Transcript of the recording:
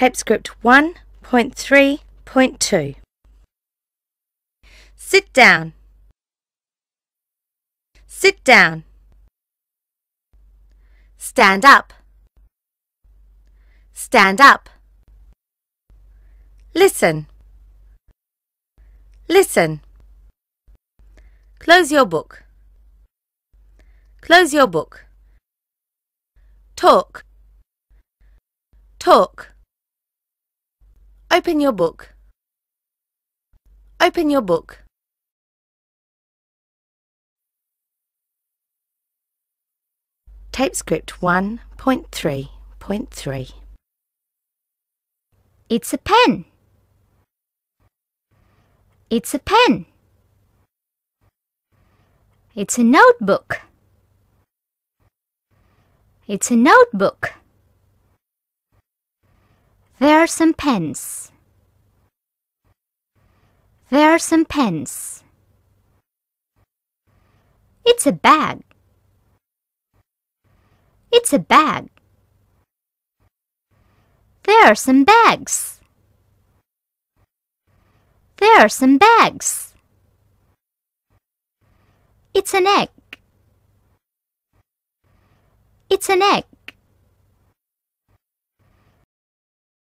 TypeScript 1.3.2. Sit down. Sit down. Stand up. Stand up. Listen. Listen. Close your book. Close your book. Talk. Talk. Open your book. Open your book. Tape script 1.3.3 It's a pen. It's a pen. It's a notebook. It's a notebook. There are some pens. There are some pens. It's a bag. It's a bag. There are some bags. There are some bags. It's an egg. It's an egg.